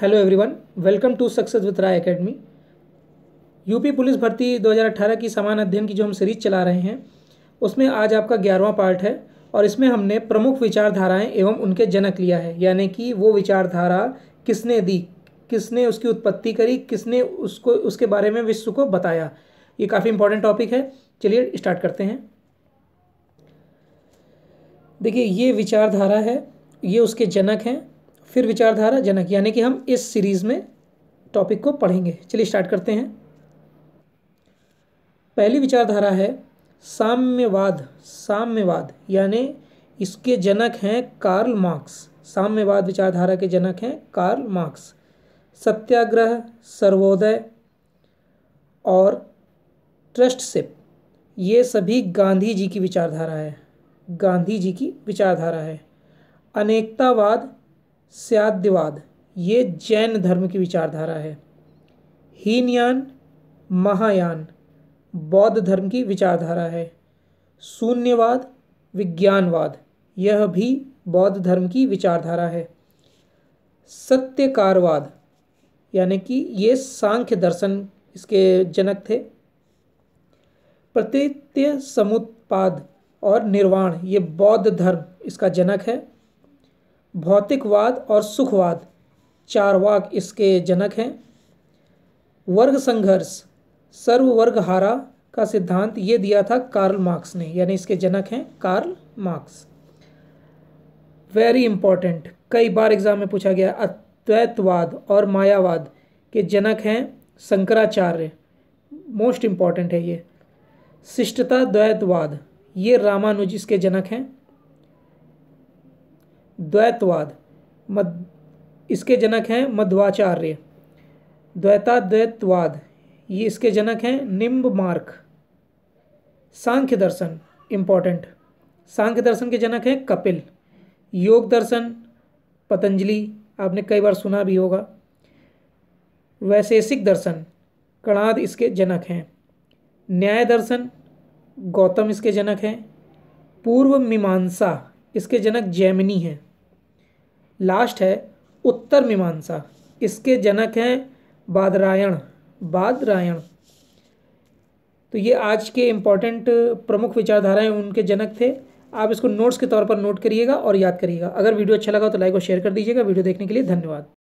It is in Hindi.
hello everyone welcome to success with Rai academy UP police भर्ती 2018 की समान अध्ययन की जो हम सीरीज चला रहे हैं उसमें आज आपका ग्यारहवां पार्ट है और इसमें हमने प्रमुख विचारधाराएं एवं उनके जनक लिया है यानी कि वो विचारधारा किसने दी किसने उसकी उत्पत्ति करी किसने उसको उसके बारे में विश्व को बताया ये काफ़ी इंपॉर्टेंट टॉपिक है चलिए स्टार्ट करते हैं देखिए ये विचारधारा है ये उसके जनक हैं फिर विचारधारा जनक यानी कि हम इस सीरीज़ में टॉपिक को पढ़ेंगे चलिए स्टार्ट करते हैं पहली विचारधारा है साम्यवाद साम्यवाद यानी इसके जनक हैं कार्ल मार्क्स साम्यवाद विचारधारा के जनक हैं कार्ल मार्क्स सत्याग्रह सर्वोदय और ट्रस्टशिप ये सभी गांधी जी की विचारधारा है गांधी जी की विचारधारा है अनेकतावाद स्याद्यवाद ये जैन धर्म की विचारधारा है हीनयान महायान बौद्ध धर्म की विचारधारा है शून्यवाद विज्ञानवाद यह भी बौद्ध धर्म की विचारधारा है सत्यकारवाद यानी कि ये सांख्य दर्शन इसके जनक थे प्रतीत्य समुत्पाद और निर्वाण ये बौद्ध धर्म इसका जनक है भौतिकवाद और सुखवाद चार वाक इसके जनक हैं वर्ग संघर्ष हारा का सिद्धांत ये दिया था कार्ल मार्क्स ने यानी इसके जनक हैं कार्ल मार्क्स वेरी इंपॉर्टेंट कई बार एग्जाम में पूछा गया अद्वैतवाद और मायावाद के जनक हैं शंकराचार्य मोस्ट इम्पॉर्टेंट है ये शिष्टता द्वैतवाद ये रामानुज इसके जनक हैं द्वैतवाद मद इसके जनक हैं मध्वाचार्य द्वैताद्वैतवाद ये इसके जनक हैं निम्ब मार्क सांख्य दर्शन इम्पॉर्टेंट सांख्य दर्शन के जनक हैं कपिल योग दर्शन पतंजलि आपने कई बार सुना भी होगा वैशेषिक दर्शन कणाद इसके जनक हैं न्याय दर्शन गौतम इसके जनक हैं पूर्व मीमांसा इसके जनक जैमिनी हैं लास्ट है उत्तर मीमांसा इसके जनक हैं बादरायण बादरायण तो ये आज के इम्पॉर्टेंट प्रमुख विचारधाराएं उनके जनक थे आप इसको नोट्स के तौर पर नोट करिएगा और याद करिएगा अगर वीडियो अच्छा लगा तो लाइक और शेयर कर दीजिएगा वीडियो देखने के लिए धन्यवाद